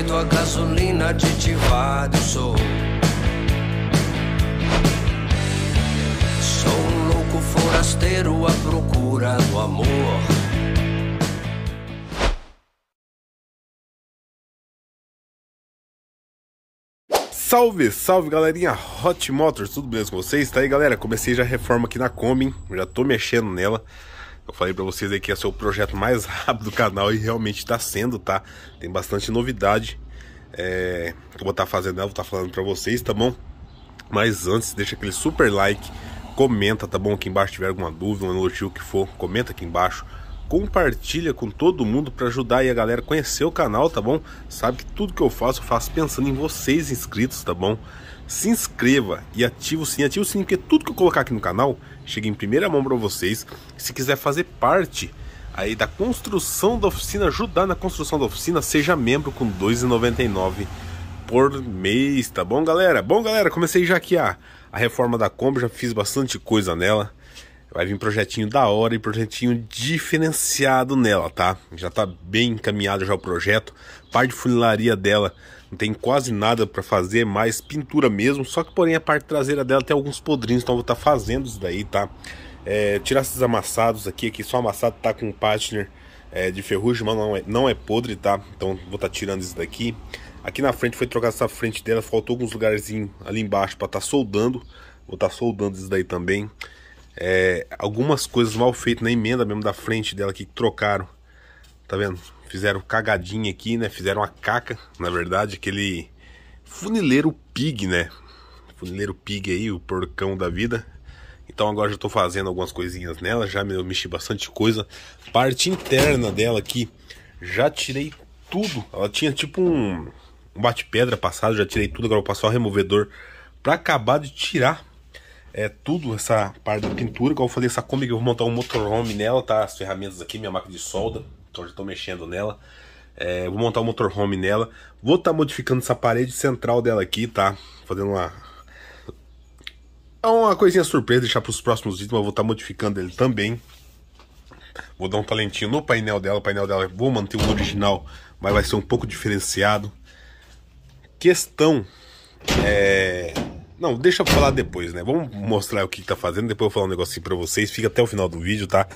a gasolina aditivada. Eu sou. Sou um louco forasteiro à procura do amor. Salve, salve galerinha Hot Motors, tudo bem com vocês? Tá aí galera, comecei já a reforma aqui na Kombi, já tô mexendo nela eu falei para vocês aí que ia ser o projeto mais rápido do canal e realmente está sendo, tá? Tem bastante novidade é, que eu vou estar tá fazendo, eu vou estar tá falando para vocês, tá bom? Mas antes, deixa aquele super like, comenta, tá bom? Aqui embaixo tiver alguma dúvida, um elogio que for, comenta aqui embaixo. Compartilha com todo mundo para ajudar aí a galera a conhecer o canal, tá bom? Sabe que tudo que eu faço, eu faço pensando em vocês inscritos, tá bom? se inscreva e ative o sininho, ative o sininho porque tudo que eu colocar aqui no canal chega em primeira mão para vocês. Se quiser fazer parte aí da construção da oficina, ajudar na construção da oficina, seja membro com R$ 2,99 por mês, tá bom, galera? Bom, galera, comecei já aqui a, a reforma da Kombi, já fiz bastante coisa nela. Vai vir projetinho da hora e projetinho diferenciado nela, tá? Já tá bem encaminhado já o projeto. Parte de funilaria dela não tem quase nada para fazer, mais pintura mesmo. Só que, porém, a parte traseira dela tem alguns podrinhos, então eu vou estar tá fazendo isso daí, tá? É, tirar esses amassados aqui, aqui só amassado tá com partner é, de ferrugem, mas não é, não é podre, tá? Então vou estar tá tirando isso daqui. Aqui na frente foi trocar essa frente dela, faltou alguns lugarzinhos ali embaixo para estar tá soldando. Vou estar tá soldando isso daí também. É, algumas coisas mal feitas na emenda mesmo da frente dela aqui que trocaram. Tá vendo? fizeram cagadinha aqui, né? Fizeram a caca, na verdade, aquele funileiro pig, né? Funileiro pig aí, o porcão da vida. Então agora já estou fazendo algumas coisinhas nela, já me mexi bastante coisa. Parte interna dela aqui, já tirei tudo. Ela tinha tipo um, um bate-pedra passado, já tirei tudo, agora vou passar o removedor para acabar de tirar é tudo essa parte da pintura. Igual eu falei, essa Kombi, eu vou montar um motorhome nela, tá? As ferramentas aqui, minha máquina de solda então já tô mexendo nela. É, vou montar o um motorhome nela. Vou estar tá modificando essa parede central dela aqui, tá? Fazendo uma... É uma coisinha surpresa, deixar para os próximos vídeos, mas vou estar tá modificando ele também. Vou dar um talentinho no painel dela. O painel dela vou manter o original, mas vai ser um pouco diferenciado. Questão... É... Não, deixa eu falar depois, né? Vamos mostrar o que, que tá fazendo, depois eu vou falar um negocinho pra vocês. Fica até o final do vídeo, tá?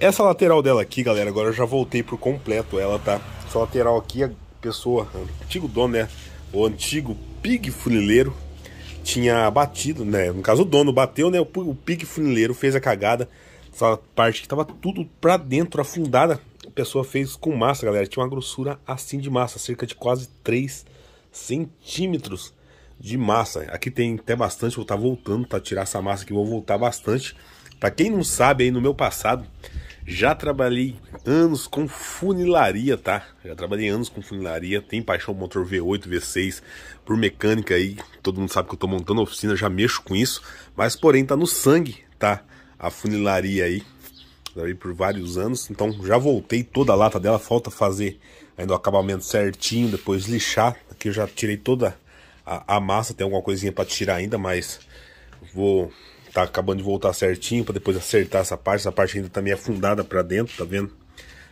Essa lateral dela aqui, galera, agora eu já voltei por completo ela, tá? Essa lateral aqui, a é pessoa, o antigo dono, né? O antigo pig funileiro tinha batido, né? No caso, o dono bateu, né? O, pig funileiro fez a cagada. Essa parte que tava tudo pra dentro, afundada. A pessoa fez com massa, galera. Tinha uma grossura assim de massa, cerca de quase 3 centímetros de massa. Aqui tem até bastante, vou estar tá voltando, para Tirar essa massa aqui, vou voltar bastante. Para quem não sabe, aí no meu passado, já trabalhei anos com funilaria, tá? Já trabalhei anos com funilaria, tem paixão motor V8, V6, por mecânica aí, todo mundo sabe que eu tô montando oficina, já mexo com isso, mas porém tá no sangue, tá? A funilaria aí, trabalhei por vários anos, então já voltei toda a lata dela, falta fazer ainda o acabamento certinho, depois lixar, aqui eu já tirei toda a, a massa, tem alguma coisinha para tirar ainda, mas vou tá acabando de voltar certinho para depois acertar essa parte. Essa parte ainda tá meio afundada para dentro, tá vendo?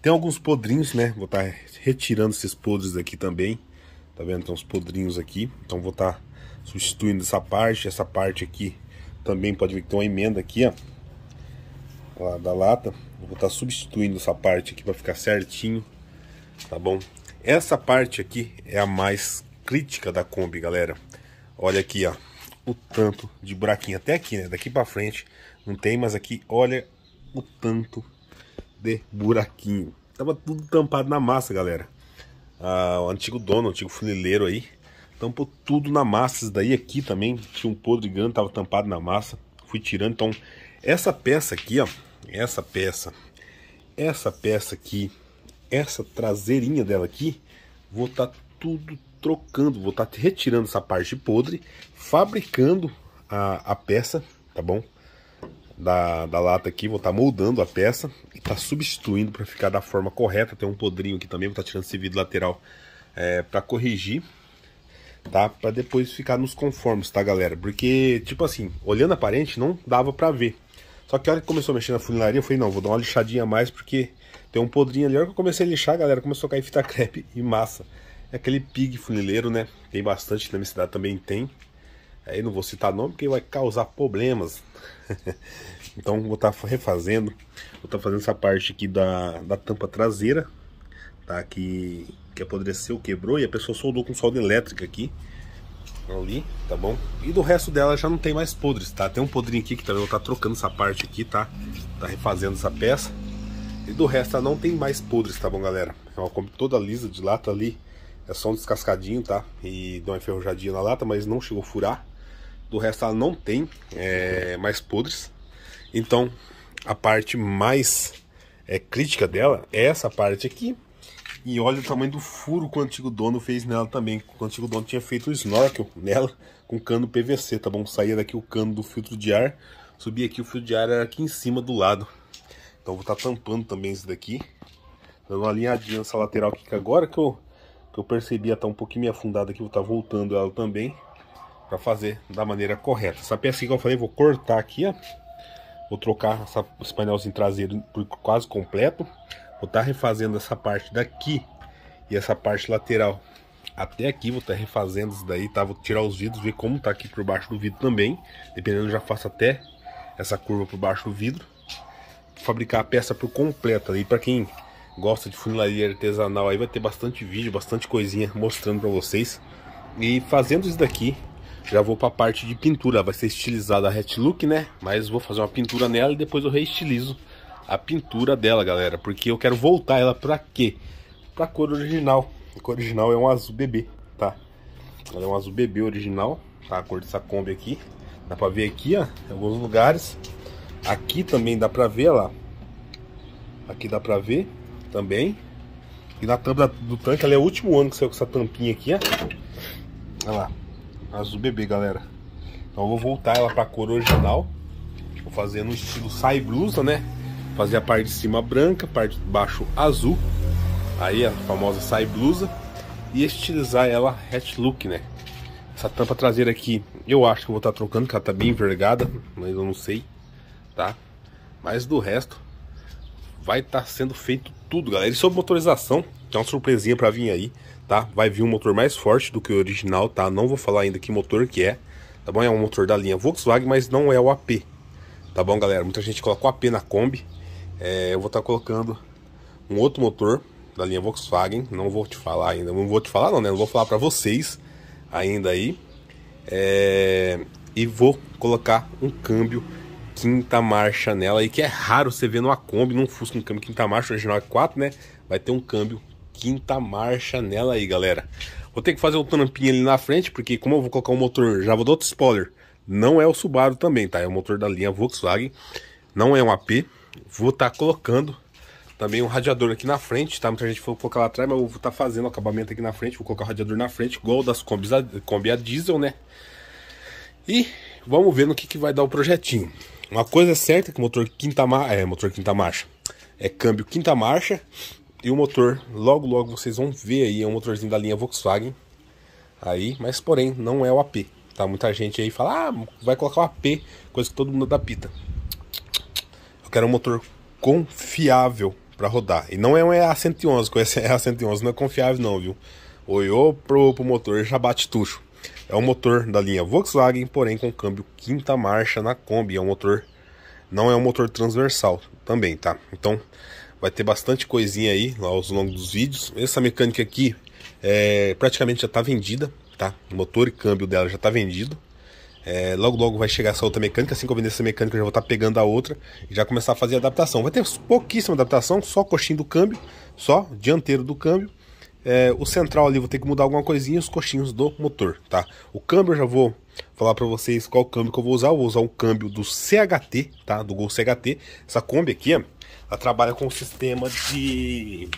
Tem alguns podrinhos, né? Vou estar tá retirando esses podres aqui também. Tá vendo? Tem uns podrinhos aqui. Então vou estar tá substituindo essa parte. Essa parte aqui também pode ver que tem uma emenda aqui, ó. Lá da lata. Vou estar tá substituindo essa parte aqui para ficar certinho. Tá bom? Essa parte aqui é a mais crítica da Kombi, galera. Olha aqui, ó o tanto de buraquinho. Até aqui, né? Daqui pra frente não tem, mas aqui olha o tanto de buraquinho. Tava tudo tampado na massa, galera. Ah, o antigo dono, o antigo funileiro aí, tampou tudo na massa. Isso daí aqui também tinha um podre grande, tava tampado na massa. Fui tirando, então essa peça aqui, ó, essa peça, essa peça aqui, essa traseirinha dela aqui, vou estar tá tudo trocando, vou estar tá retirando essa parte podre, fabricando a, a peça, tá bom? Da, da lata aqui, vou estar tá moldando a peça e tá substituindo para ficar da forma correta. Tem um podrinho aqui também, vou estar tá tirando esse vidro lateral é, para corrigir, tá? Para depois ficar nos conformes, tá, galera? Porque, tipo assim, olhando a parente não dava para ver. Só que a hora que começou a mexer na funilaria, eu falei, não, vou dar uma lixadinha a mais porque tem um podrinho ali, a hora que eu comecei a lixar, galera, começou a cair fita crepe e massa. É aquele pig funileiro, né? Tem bastante, na minha cidade também tem. Aí não vou citar nome porque vai causar problemas. então vou estar tá refazendo. Vou estar tá fazendo essa parte aqui da, da tampa traseira. Tá? Que, que apodreceu, quebrou e a pessoa soldou com solda elétrica aqui. Ali, tá bom? E do resto dela já não tem mais podres, tá? Tem um podrinho aqui que também vou estar tá trocando essa parte aqui, tá? Tá refazendo essa peça. E do resto ela não tem mais podres, tá bom, galera? É uma Kombi toda lisa de lata ali. É só um descascadinho, tá? E deu uma enferrujadinha na lata, mas não chegou a furar. Do resto ela não tem é, mais podres. Então, a parte mais é, crítica dela é essa parte aqui. E olha o tamanho do furo que o antigo dono fez nela também. O antigo dono tinha feito um snorkel nela com cano PVC, tá bom? Saía daqui o cano do filtro de ar, subia aqui o filtro de ar era aqui em cima do lado. Então vou estar tá tampando também isso daqui. Dando uma alinhadinha nessa lateral aqui que agora que eu, que eu percebi ela tá um pouquinho me afundada aqui, vou estar tá voltando ela também para fazer da maneira correta. Essa peça aqui que eu falei, vou cortar aqui, ó. Vou trocar essa, esse painelzinho traseiro por quase completo. Vou estar tá refazendo essa parte daqui e essa parte lateral até aqui. Vou estar tá refazendo isso daí, tá? Vou tirar os vidros, ver como tá aqui por baixo do vidro também. Dependendo, já faço até essa curva por baixo do vidro fabricar a peça por completo. aí para quem gosta de funilaria artesanal, aí vai ter bastante vídeo, bastante coisinha mostrando para vocês. E fazendo isso daqui, já vou para a parte de pintura. Vai ser estilizada a Hatlook, né? Mas vou fazer uma pintura nela e depois eu reestilizo a pintura dela, galera. Porque eu quero voltar ela para quê? Para cor original. A cor original é um azul bebê, tá? Ela é um azul bebê original, tá? A cor dessa Kombi aqui. Dá para ver aqui, ó, em alguns lugares. Aqui também dá pra ver, lá. Aqui dá pra ver também. E na tampa do tanque, ela é o último ano que saiu com essa tampinha aqui, ó. Olha lá. Azul bebê, galera. Então eu vou voltar ela pra cor original. Vou fazer no estilo sai blusa, né? Fazer a parte de cima branca, a parte de baixo azul. Aí a famosa sai blusa. E estilizar ela hatch look, né? Essa tampa traseira aqui, eu acho que eu vou estar tá trocando, porque ela tá bem envergada, mas eu não sei tá? Mas do resto, vai estar tá sendo feito tudo, galera. E sobre motorização, tem uma surpresinha para vir aí, tá? Vai vir um motor mais forte do que o original, tá? Não vou falar ainda que motor que é, tá bom? É um motor da linha Volkswagen, mas não é o AP, tá bom, galera? Muita gente coloca o AP na Kombi. É, eu vou estar tá colocando um outro motor da linha Volkswagen, não vou te falar ainda, não vou te falar não, né? Não vou falar para vocês ainda aí. É... E vou colocar um câmbio quinta marcha nela e que é raro você ver numa Kombi, num Fusca, um câmbio quinta marcha, original é 4, né? Vai ter um câmbio quinta marcha nela aí, galera. Vou ter que fazer um tampinho ali na frente, porque como eu vou colocar um motor, já vou dar outro spoiler, não é o Subaru também, tá? É o motor da linha Volkswagen, não é um AP. Vou estar tá colocando também um radiador aqui na frente, tá? Muita gente falou colocar lá atrás, mas eu vou estar tá fazendo o acabamento aqui na frente, vou colocar o radiador na frente, igual das combis a, Kombi a diesel, né? E vamos ver no que, que vai dar o projetinho. Uma coisa é certa é que o motor quinta marcha. É, motor quinta marcha. É câmbio quinta marcha. E o motor, logo logo vocês vão ver aí, é um motorzinho da linha Volkswagen. Aí, mas porém, não é o AP. Tá? Muita gente aí fala, ah, vai colocar o AP, coisa que todo mundo dá pita. Eu quero um motor confiável para rodar. E não é um EA111, que o EA111 não é confiável não, viu? oiô pro, pro motor já bate tucho. É um motor da linha Volkswagen, porém com câmbio quinta marcha na Kombi. É um motor, não é um motor transversal também, tá? Então vai ter bastante coisinha aí ao longo dos vídeos. Essa mecânica aqui é, praticamente já está vendida, tá? O motor e câmbio dela já está vendido. É, logo logo vai chegar essa outra mecânica, assim que eu vender essa mecânica eu já vou estar tá pegando a outra e já começar a fazer adaptação. Vai ter pouquíssima adaptação, só coxinho do câmbio, só dianteiro do câmbio é, o central ali vou ter que mudar alguma coisinha, os coxinhos do motor, tá? O câmbio eu já vou falar para vocês qual câmbio que eu vou usar. Eu vou usar um câmbio do CHT, tá? Do Gol CHT. Essa Kombi aqui, ela trabalha com o sistema de...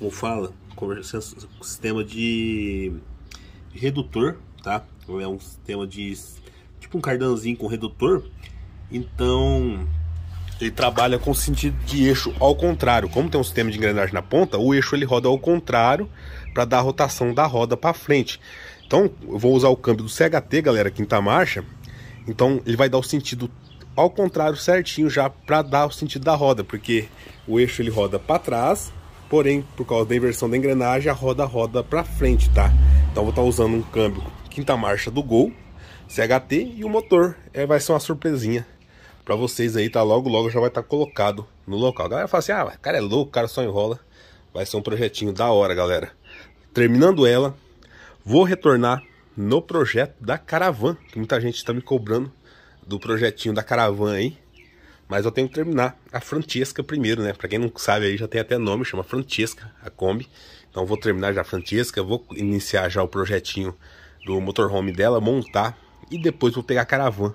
Como fala? Com o sistema de redutor, tá? É um sistema de... Tipo um cardanzinho com redutor. Então, ele trabalha com sentido de eixo ao contrário. Como tem um sistema de engrenagem na ponta, o eixo ele roda ao contrário para dar a rotação da roda para frente. Então, eu vou usar o câmbio do CHT, galera, quinta marcha. Então, ele vai dar o sentido ao contrário certinho já para dar o sentido da roda, porque o eixo ele roda para trás, porém, por causa da inversão da engrenagem, a roda roda para frente, tá? Então, vou estar tá usando um câmbio quinta marcha do Gol, CHT e o motor. É, vai ser uma surpresinha para vocês aí, tá logo logo já vai estar tá colocado no local. A galera fala assim, ah, cara é louco, cara só enrola. Vai ser um projetinho da hora, galera. Terminando ela, vou retornar no projeto da Caravan, que muita gente está me cobrando do projetinho da Caravan aí. Mas eu tenho que terminar a Francesca primeiro, né? Para quem não sabe aí, já tem até nome, chama Francesca, a Kombi. Então vou terminar já a Francesca, vou iniciar já o projetinho do motorhome dela, montar. E depois vou pegar a caravana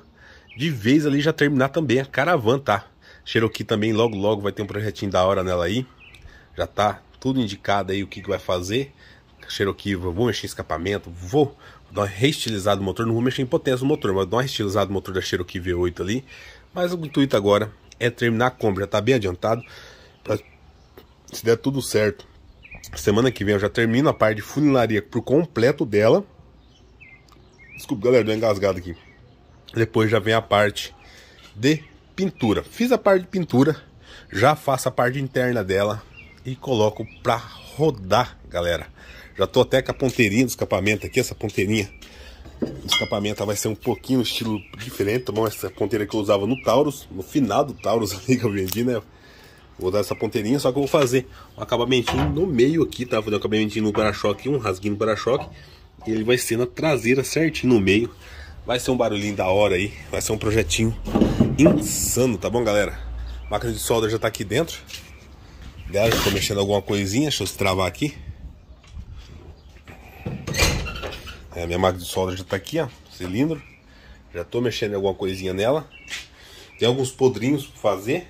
de vez ali já terminar também a caravan, tá? Cherokee também logo logo vai ter um projetinho da hora nela aí. Já tá tudo indicado aí o que, que vai fazer. Cherokee, vou mexer em escapamento, vou dar uma reestilizada do motor, não vou mexer em potência do motor, mas dar uma reestilizada do motor da Cherokee V8 ali. Mas o intuito agora é terminar a compra, já tá bem adiantado. Pra, se der tudo certo, semana que vem eu já termino a parte de funilaria por completo dela. Desculpa, galera, deu engasgado aqui. Depois já vem a parte de pintura. Fiz a parte de pintura, já faço a parte interna dela e coloco para rodar, galera. Já tô até com a ponteirinha do escapamento aqui, essa ponteirinha do escapamento vai ser um pouquinho estilo diferente. Tomar tá essa ponteira que eu usava no Taurus, no final do Taurus ali que eu vendi, né? Vou dar essa ponteirinha, só que eu vou fazer um acabamentinho no meio aqui, tá? Vou dar um acabamentinho no para-choque, um rasguinho no para-choque. E ele vai ser na traseira certinho no meio. Vai ser um barulhinho da hora aí, vai ser um projetinho insano, tá bom, galera? A máquina de solda já tá aqui dentro. Galera, já tô mexendo alguma coisinha, deixa eu se travar aqui. É, minha máquina de solda já tá aqui, ó, cilindro. Já tô mexendo alguma coisinha nela. Tem alguns podrinhos pra fazer.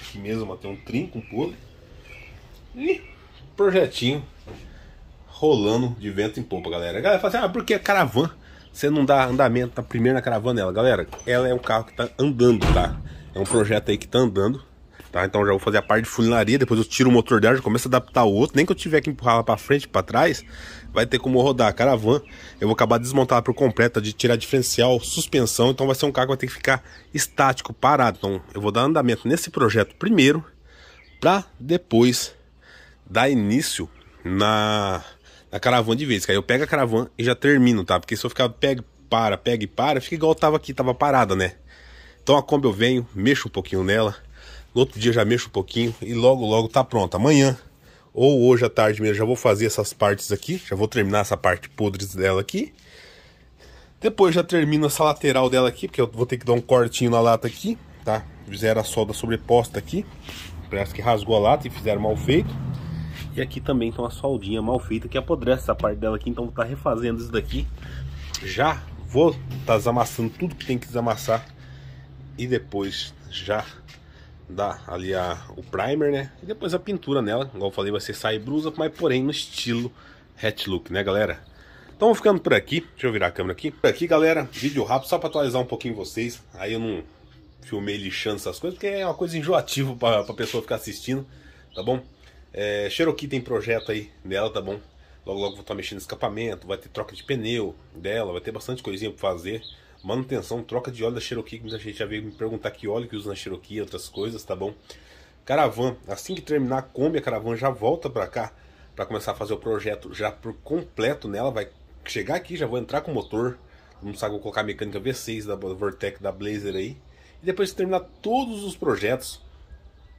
Aqui mesmo, até tem um trinco, um podre. E projetinho rolando de vento em popa, galera. galera fala assim, ah, porque é caravana você não dá andamento na primeira caravana dela. Galera, ela é um carro que tá andando, tá? É um projeto aí que tá andando, tá? Então já vou fazer a parte de funilaria, depois eu tiro o motor dela, já começo a adaptar o outro. Nem que eu tiver que empurrar ela pra frente, para trás, vai ter como rodar a caravana. Eu vou acabar de desmontar ela por completo, de tirar diferencial, suspensão. Então vai ser um carro que vai ter que ficar estático, parado. Então eu vou dar andamento nesse projeto primeiro, para depois dar início na na caravana de vez. Que aí eu pego a caravana e já termino, tá? Porque se eu ficar pega, para, pega e para, fica igual eu tava aqui, tava parada, né? Então a Kombi eu venho, mexo um pouquinho nela. No outro dia já mexo um pouquinho e logo, logo tá pronta. Amanhã ou hoje à tarde mesmo já vou fazer essas partes aqui. Já vou terminar essa parte podres dela aqui. Depois já termino essa lateral dela aqui, porque eu vou ter que dar um cortinho na lata aqui, tá? Fizeram a solda sobreposta aqui. Parece que rasgou a lata e fizeram mal feito. E aqui também tem uma soldinha mal feita que apodrece essa parte dela aqui, então vou estar tá refazendo isso daqui. Já vou estar tá desamassando tudo que tem que desamassar e depois já dá ali a, o primer, né? E depois a pintura nela, igual eu falei, vai ser sai brusa, mas porém no estilo hat look, né galera? Então vou ficando por aqui, deixa eu virar a câmera aqui. Por aqui galera, vídeo rápido, só para atualizar um pouquinho vocês, aí eu não filmei lixando essas coisas, porque é uma coisa enjoativa para a pessoa ficar assistindo, tá bom? É, Cherokee tem projeto aí dela, tá bom? Logo, logo vou estar tá mexendo no escapamento, vai ter troca de pneu dela, vai ter bastante coisinha para fazer. Manutenção, troca de óleo da Cherokee, muita gente já veio me perguntar que óleo que usa na Cherokee, outras coisas, tá bom? Caravan, assim que terminar a Kombi, a Caravan já volta para cá para começar a fazer o projeto já por completo nela, vai chegar aqui, já vou entrar com o motor, não sabe, vou colocar a mecânica V6 da Vortec, da Blazer aí. E depois de terminar todos os projetos,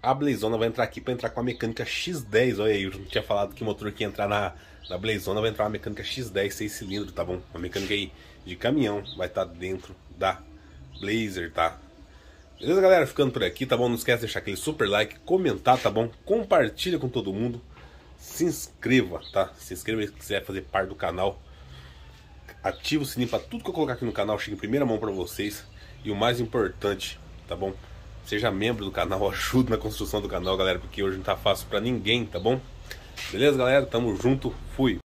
a Blazona vai entrar aqui para entrar com a mecânica X10. Olha aí, eu tinha falado que o motor que entrar na, na Blazona vai entrar uma mecânica X10, 6 cilindros, tá bom? Uma mecânica aí de caminhão vai estar tá dentro da Blazer, tá? Beleza, galera? Ficando por aqui, tá bom? Não esquece de deixar aquele super like, comentar, tá bom? Compartilha com todo mundo. Se inscreva, tá? Se inscreva se quiser fazer parte do canal. Ativa o sininho para tudo que eu colocar aqui no canal chega em primeira mão para vocês. E o mais importante, tá bom? Seja membro do canal, ajude na construção do canal, galera, porque hoje não tá fácil para ninguém, tá bom? Beleza, galera? Tamo junto, fui!